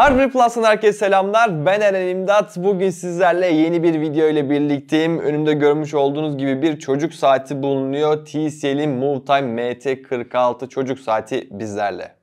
Hardware Plus'tan herkese selamlar. Ben Eren İmdat. Bugün sizlerle yeni bir video ile birlikteyim. Önümde görmüş olduğunuz gibi bir çocuk saati bulunuyor. TCL'in Movetime MT46 çocuk saati bizlerle.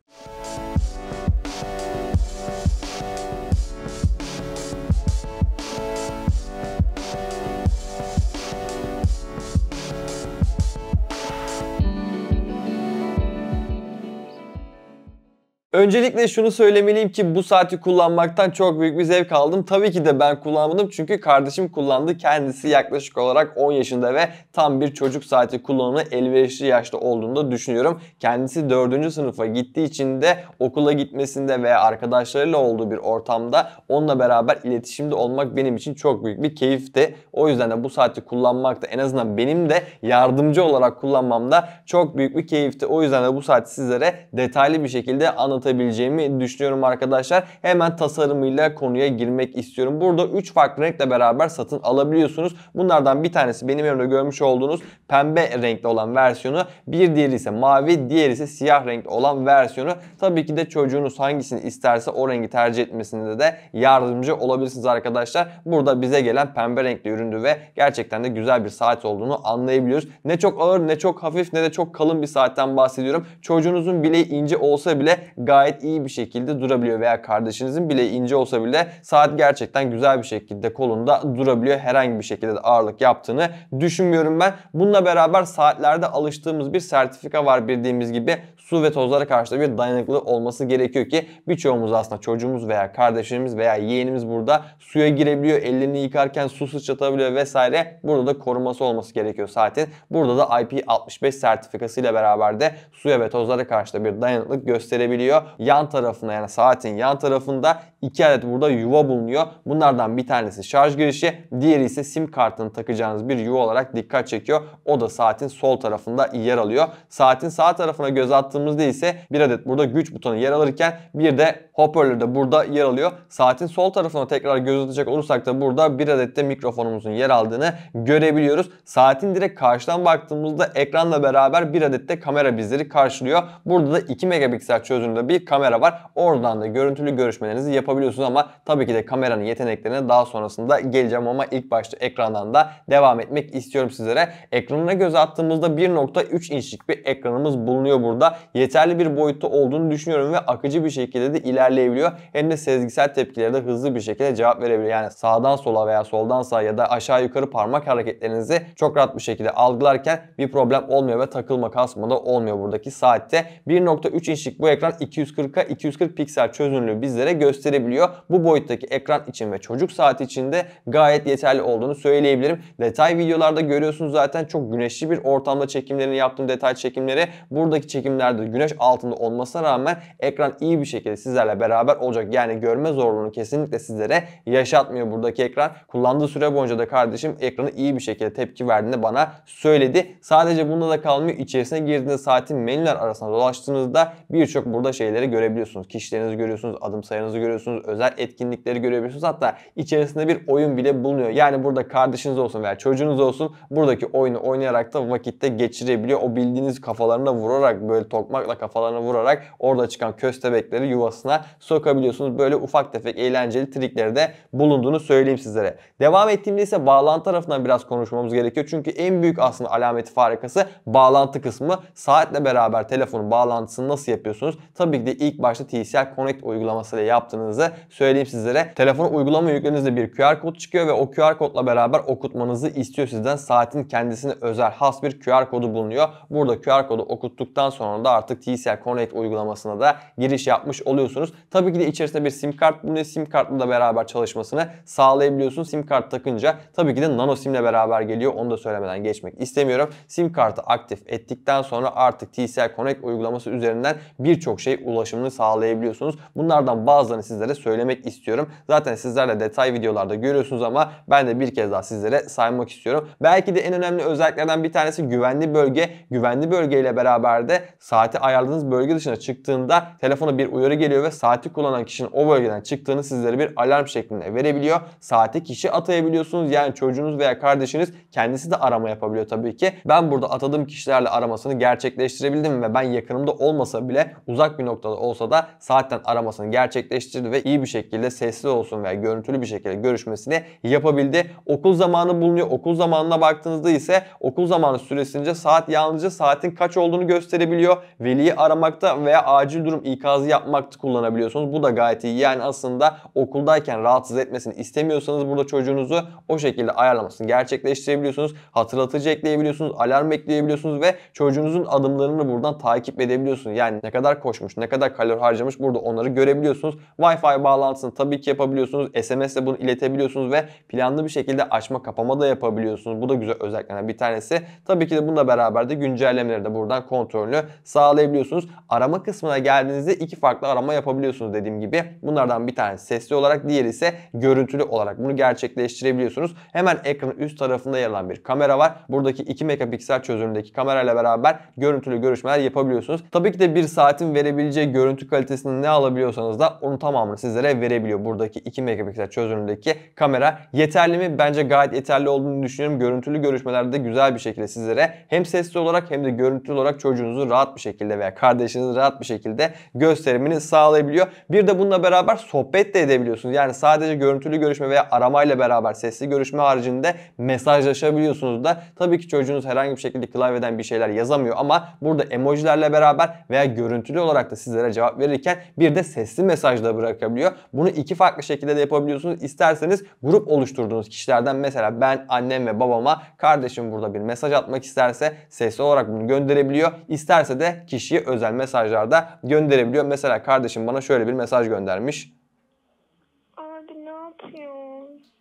Öncelikle şunu söylemeliyim ki bu saati kullanmaktan çok büyük bir zevk aldım. Tabii ki de ben kullanmadım çünkü kardeşim kullandı. Kendisi yaklaşık olarak 10 yaşında ve tam bir çocuk saati kullanımı elverişli yaşta olduğunu da düşünüyorum. Kendisi 4. sınıfa gittiği için de okula gitmesinde veya arkadaşlarıyla olduğu bir ortamda onunla beraber iletişimde olmak benim için çok büyük bir keyifti. O yüzden de bu saati kullanmak da en azından benim de yardımcı olarak kullanmamda çok büyük bir keyifti. O yüzden de bu saati sizlere detaylı bir şekilde anlatacağım anlatabileceğimi düşünüyorum arkadaşlar. Hemen tasarımıyla konuya girmek istiyorum. Burada 3 farklı renkle beraber satın alabiliyorsunuz. Bunlardan bir tanesi benim evimde görmüş olduğunuz pembe renkli olan versiyonu. Bir diğeri ise mavi, diğeri ise siyah renkli olan versiyonu. Tabii ki de çocuğunuz hangisini isterse o rengi tercih etmesinde de yardımcı olabilirsiniz arkadaşlar. Burada bize gelen pembe renkli üründü ve gerçekten de güzel bir saat olduğunu anlayabiliyoruz. Ne çok ağır ne çok hafif ne de çok kalın bir saatten bahsediyorum. Çocuğunuzun bileği ince olsa bile gayet gayet iyi bir şekilde durabiliyor veya kardeşinizin bile ince olsa bile saat gerçekten güzel bir şekilde kolunda durabiliyor. Herhangi bir şekilde de ağırlık yaptığını düşünmüyorum ben. Bununla beraber saatlerde alıştığımız bir sertifika var bildiğimiz gibi su ve tozlara karşı da bir dayanıklı olması gerekiyor ki birçoğumuz aslında çocuğumuz veya kardeşimiz veya yeğenimiz burada suya girebiliyor. Ellerini yıkarken su sıçratabiliyor vesaire. Burada da koruması olması gerekiyor saatin. Burada da IP65 sertifikasıyla beraber de suya ve tozlara karşı da bir dayanıklık gösterebiliyor yan tarafına yani saatin yan tarafında iki adet burada yuva bulunuyor. Bunlardan bir tanesi şarj girişi, diğeri ise sim kartını takacağınız bir yuva olarak dikkat çekiyor. O da saatin sol tarafında yer alıyor. Saatin sağ tarafına göz attığımızda ise bir adet burada güç butonu yer alırken bir de hoparlör de burada yer alıyor. Saatin sol tarafına tekrar göz atacak olursak da burada bir adet de mikrofonumuzun yer aldığını görebiliyoruz. Saatin direkt karşıdan baktığımızda ekranla beraber bir adet de kamera bizleri karşılıyor. Burada da 2 megapiksel çözünürlüğü bir bir kamera var. Oradan da görüntülü görüşmelerinizi yapabiliyorsunuz ama tabii ki de kameranın yeteneklerine daha sonrasında geleceğim ama ilk başta ekrandan da devam etmek istiyorum sizlere. Ekranına göz attığımızda 1.3 inçlik bir ekranımız bulunuyor burada. Yeterli bir boyutta olduğunu düşünüyorum ve akıcı bir şekilde de ilerleyebiliyor. Hem de sezgisel tepkilere de hızlı bir şekilde cevap verebiliyor. Yani sağdan sola veya soldan sağa ya da aşağı yukarı parmak hareketlerinizi çok rahat bir şekilde algılarken bir problem olmuyor ve takılma kasma da olmuyor buradaki saatte. 1.3 inçlik bu ekran 2 240'a 240 piksel çözünürlüğü bizlere gösterebiliyor. Bu boyuttaki ekran için ve çocuk saati için de gayet yeterli olduğunu söyleyebilirim. Detay videolarda görüyorsunuz zaten çok güneşli bir ortamda çekimlerini yaptığım detay çekimleri. Buradaki çekimlerde güneş altında olmasına rağmen ekran iyi bir şekilde sizlerle beraber olacak. Yani görme zorluğunu kesinlikle sizlere yaşatmıyor buradaki ekran. Kullandığı süre boyunca da kardeşim ekranı iyi bir şekilde tepki verdiğini bana söyledi. Sadece bunda da kalmıyor. İçerisine girdiğinde saatin menüler arasında dolaştığınızda birçok burada şey şeyleri görebiliyorsunuz. Kişilerinizi görüyorsunuz, adım sayınızı görüyorsunuz, özel etkinlikleri görebiliyorsunuz. Hatta içerisinde bir oyun bile bulunuyor. Yani burada kardeşiniz olsun veya çocuğunuz olsun buradaki oyunu oynayarak da vakitte geçirebiliyor. O bildiğiniz kafalarına vurarak böyle tokmakla kafalarına vurarak orada çıkan köstebekleri yuvasına sokabiliyorsunuz. Böyle ufak tefek eğlenceli trikleri de bulunduğunu söyleyeyim sizlere. Devam ettiğimde ise bağlantı tarafından biraz konuşmamız gerekiyor. Çünkü en büyük aslında alameti farikası bağlantı kısmı. Saatle beraber telefonun bağlantısını nasıl yapıyorsunuz? Tabii tabii ilk başta TCL Connect uygulamasıyla yaptığınızı söyleyeyim sizlere. Telefona uygulama yüklediğinizde bir QR kod çıkıyor ve o QR kodla beraber okutmanızı istiyor sizden. Saatin kendisine özel has bir QR kodu bulunuyor. Burada QR kodu okuttuktan sonra da artık TCL Connect uygulamasına da giriş yapmış oluyorsunuz. Tabii ki de içerisinde bir sim kart bulunuyor. Sim kartla da beraber çalışmasını sağlayabiliyorsunuz. Sim kart takınca tabii ki de nano simle beraber geliyor. Onu da söylemeden geçmek istemiyorum. Sim kartı aktif ettikten sonra artık TCL Connect uygulaması üzerinden birçok şey ulaşımını sağlayabiliyorsunuz. Bunlardan bazılarını sizlere söylemek istiyorum. Zaten sizler de detay videolarda görüyorsunuz ama ben de bir kez daha sizlere saymak istiyorum. Belki de en önemli özelliklerden bir tanesi güvenli bölge. Güvenli bölgeyle beraber de saati ayarladığınız bölge dışına çıktığında telefona bir uyarı geliyor ve saati kullanan kişinin o bölgeden çıktığını sizlere bir alarm şeklinde verebiliyor. Saati kişi atayabiliyorsunuz. Yani çocuğunuz veya kardeşiniz kendisi de arama yapabiliyor tabii ki. Ben burada atadığım kişilerle aramasını gerçekleştirebildim ve ben yakınımda olmasa bile uzak bir nokta noktada olsa da saatten aramasını gerçekleştirdi ve iyi bir şekilde sesli olsun veya görüntülü bir şekilde görüşmesini yapabildi. Okul zamanı bulunuyor. Okul zamanına baktığınızda ise okul zamanı süresince saat yalnızca saatin kaç olduğunu gösterebiliyor. Veliyi aramakta veya acil durum ikazı yapmakta kullanabiliyorsunuz. Bu da gayet iyi. Yani aslında okuldayken rahatsız etmesini istemiyorsanız burada çocuğunuzu o şekilde ayarlamasını gerçekleştirebiliyorsunuz. Hatırlatıcı ekleyebiliyorsunuz, alarm ekleyebiliyorsunuz ve çocuğunuzun adımlarını buradan takip edebiliyorsunuz. Yani ne kadar koşmuş, ne ne kadar kalori harcamış burada onları görebiliyorsunuz. Wi-Fi bağlantısını tabii ki yapabiliyorsunuz. SMS ile bunu iletebiliyorsunuz ve planlı bir şekilde açma kapama da yapabiliyorsunuz. Bu da güzel özelliklerden bir tanesi. Tabii ki de bununla beraber de güncellemeleri de buradan kontrolünü sağlayabiliyorsunuz. Arama kısmına geldiğinizde iki farklı arama yapabiliyorsunuz dediğim gibi. Bunlardan bir tanesi sesli olarak, diğeri ise görüntülü olarak bunu gerçekleştirebiliyorsunuz. Hemen ekranın üst tarafında yer alan bir kamera var. Buradaki 2 megapiksel çözünürlüğündeki kamerayla beraber görüntülü görüşmeler yapabiliyorsunuz. Tabii ki de bir saatin verebileceği sadece görüntü kalitesini ne alabiliyorsanız da onu tamamını sizlere verebiliyor. Buradaki 2 megapiksel çözünürlükteki kamera yeterli mi? Bence gayet yeterli olduğunu düşünüyorum. Görüntülü görüşmelerde güzel bir şekilde sizlere hem sesli olarak hem de görüntülü olarak çocuğunuzu rahat bir şekilde veya kardeşinizi rahat bir şekilde gösterimini sağlayabiliyor. Bir de bununla beraber sohbet de edebiliyorsunuz. Yani sadece görüntülü görüşme veya aramayla beraber sesli görüşme haricinde mesajlaşabiliyorsunuz da tabii ki çocuğunuz herhangi bir şekilde klavyeden bir şeyler yazamıyor ama burada emojilerle beraber veya görüntülü olarak da siz sizlere cevap verirken bir de sesli mesaj da bırakabiliyor. Bunu iki farklı şekilde de yapabiliyorsunuz. İsterseniz grup oluşturduğunuz kişilerden mesela ben annem ve babama kardeşim burada bir mesaj atmak isterse sesli olarak bunu gönderebiliyor. İsterse de kişiye özel mesajlarda gönderebiliyor. Mesela kardeşim bana şöyle bir mesaj göndermiş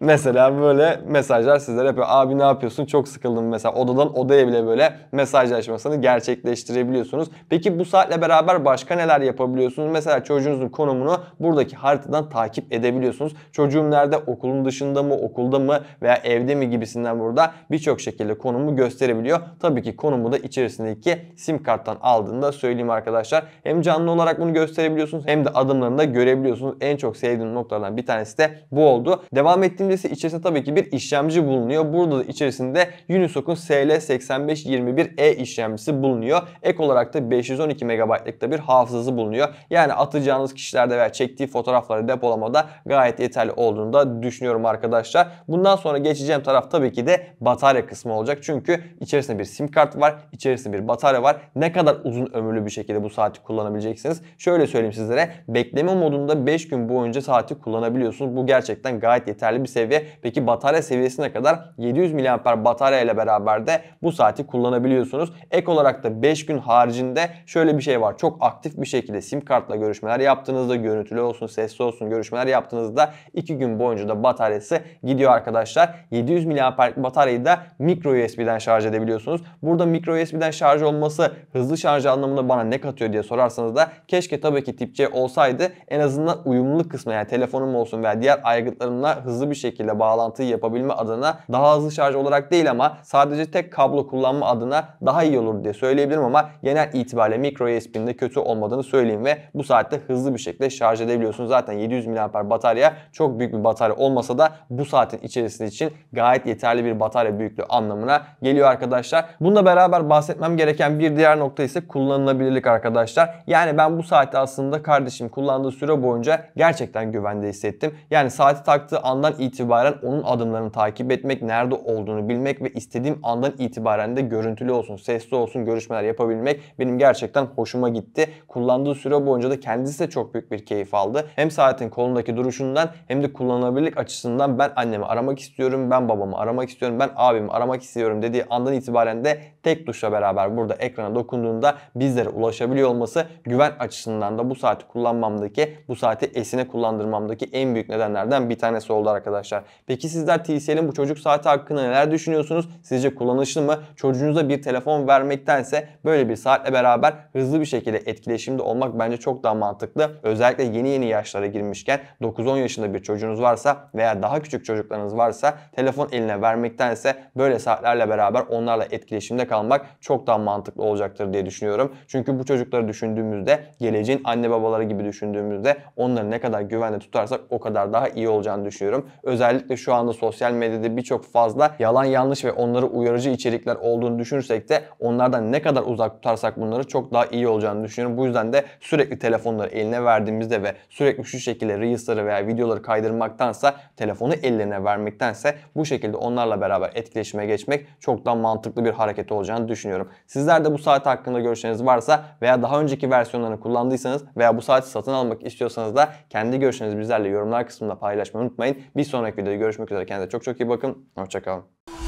Mesela böyle mesajlar sizlere yapıyor. Abi ne yapıyorsun? Çok sıkıldım mesela. Odadan odaya bile böyle mesajlaşmasını gerçekleştirebiliyorsunuz. Peki bu saatle beraber başka neler yapabiliyorsunuz? Mesela çocuğunuzun konumunu buradaki haritadan takip edebiliyorsunuz. Çocuğum nerede? Okulun dışında mı? Okulda mı? Veya evde mi gibisinden burada birçok şekilde konumu gösterebiliyor. Tabii ki konumu da içerisindeki sim karttan aldığında söyleyeyim arkadaşlar. Hem canlı olarak bunu gösterebiliyorsunuz hem de adımlarını da görebiliyorsunuz. En çok sevdiğim noktalardan bir tanesi de bu oldu. Devam ettiğim simgesi içerisinde tabii ki bir işlemci bulunuyor. Burada da içerisinde Unisock'un SL8521E işlemcisi bulunuyor. Ek olarak da 512 MB'lık da bir hafızası bulunuyor. Yani atacağınız kişilerde veya çektiği fotoğrafları depolamada gayet yeterli olduğunu da düşünüyorum arkadaşlar. Bundan sonra geçeceğim taraf tabii ki de batarya kısmı olacak. Çünkü içerisinde bir sim kart var, içerisinde bir batarya var. Ne kadar uzun ömürlü bir şekilde bu saati kullanabileceksiniz. Şöyle söyleyeyim sizlere. Bekleme modunda 5 gün boyunca saati kullanabiliyorsunuz. Bu gerçekten gayet yeterli bir seviye. Peki batarya seviyesine kadar 700 mAh batarya ile beraber de bu saati kullanabiliyorsunuz. Ek olarak da 5 gün haricinde şöyle bir şey var. Çok aktif bir şekilde sim kartla görüşmeler yaptığınızda görüntülü olsun, sesli olsun görüşmeler yaptığınızda 2 gün boyunca da bataryası gidiyor arkadaşlar. 700 mAh bataryayı da micro USB'den şarj edebiliyorsunuz. Burada micro USB'den şarj olması hızlı şarj anlamında bana ne katıyor diye sorarsanız da keşke tabii ki tip C olsaydı en azından uyumluluk kısmı yani telefonum olsun veya diğer aygıtlarımla hızlı bir şekilde şekilde bağlantıyı yapabilme adına daha hızlı şarj olarak değil ama sadece tek kablo kullanma adına daha iyi olur diye söyleyebilirim ama genel itibariyle micro USB'nin de kötü olmadığını söyleyeyim ve bu saatte hızlı bir şekilde şarj edebiliyorsunuz. Zaten 700 mAh batarya çok büyük bir batarya olmasa da bu saatin içerisinde için gayet yeterli bir batarya büyüklüğü anlamına geliyor arkadaşlar. Bununla beraber bahsetmem gereken bir diğer nokta ise kullanılabilirlik arkadaşlar. Yani ben bu saati aslında kardeşim kullandığı süre boyunca gerçekten güvende hissettim. Yani saati taktığı andan itibaren itibaren onun adımlarını takip etmek, nerede olduğunu bilmek ve istediğim andan itibaren de görüntülü olsun, sesli olsun görüşmeler yapabilmek benim gerçekten hoşuma gitti. Kullandığı süre boyunca da kendisi de çok büyük bir keyif aldı. Hem saatin kolundaki duruşundan hem de kullanılabilirlik açısından ben annemi aramak istiyorum, ben babamı aramak istiyorum, ben abimi aramak istiyorum dediği andan itibaren de tek tuşla beraber burada ekrana dokunduğunda bizlere ulaşabiliyor olması güven açısından da bu saati kullanmamdaki, bu saati esine kullandırmamdaki en büyük nedenlerden bir tanesi oldu arkadaşlar. Peki sizler TCL'in bu çocuk saati hakkında neler düşünüyorsunuz? Sizce kullanışlı mı? Çocuğunuza bir telefon vermektense böyle bir saatle beraber hızlı bir şekilde etkileşimde olmak bence çok daha mantıklı. Özellikle yeni yeni yaşlara girmişken 9-10 yaşında bir çocuğunuz varsa veya daha küçük çocuklarınız varsa telefon eline vermektense böyle saatlerle beraber onlarla etkileşimde kalmak kalmak çok daha mantıklı olacaktır diye düşünüyorum. Çünkü bu çocukları düşündüğümüzde geleceğin anne babaları gibi düşündüğümüzde onları ne kadar güvende tutarsak o kadar daha iyi olacağını düşünüyorum. Özellikle şu anda sosyal medyada birçok fazla yalan yanlış ve onları uyarıcı içerikler olduğunu düşünürsek de onlardan ne kadar uzak tutarsak bunları çok daha iyi olacağını düşünüyorum. Bu yüzden de sürekli telefonları eline verdiğimizde ve sürekli şu şekilde reels'ları veya videoları kaydırmaktansa telefonu ellerine vermektense bu şekilde onlarla beraber etkileşime geçmek çok daha mantıklı bir hareket olacak olacağını düşünüyorum. Sizler de bu saat hakkında görüşleriniz varsa veya daha önceki versiyonlarını kullandıysanız veya bu saati satın almak istiyorsanız da kendi görüşlerinizi bizlerle yorumlar kısmında paylaşmayı unutmayın. Bir sonraki videoda görüşmek üzere. Kendinize çok çok iyi bakın. Hoşçakalın.